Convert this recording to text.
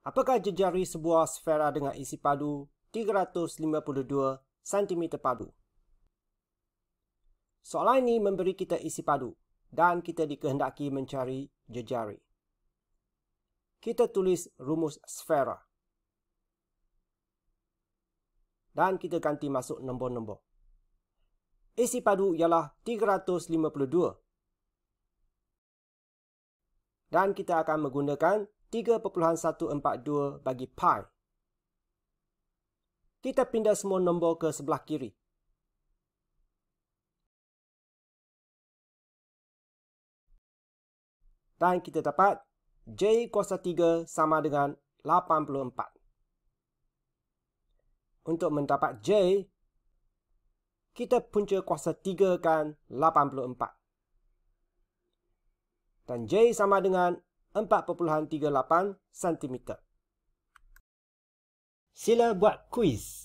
Apakah jejari sebuah sfera dengan isi padu 352 cm padu? Soalan ini memberi kita isi padu dan kita dikehendaki mencari jejari. Kita tulis rumus sfera. Dan kita ganti masuk nombor-nombor. Isi padu ialah 352. Dan kita akan menggunakan 352. 3.142 bagi pi. Kita pindah semua nombor ke sebelah kiri. Dan kita dapat J kuasa 3 sama dengan 84. Untuk mendapat J, kita punca kuasa 3 kan 84. Dan J sama dengan 84. 4.38 cm. Sila buat kuis.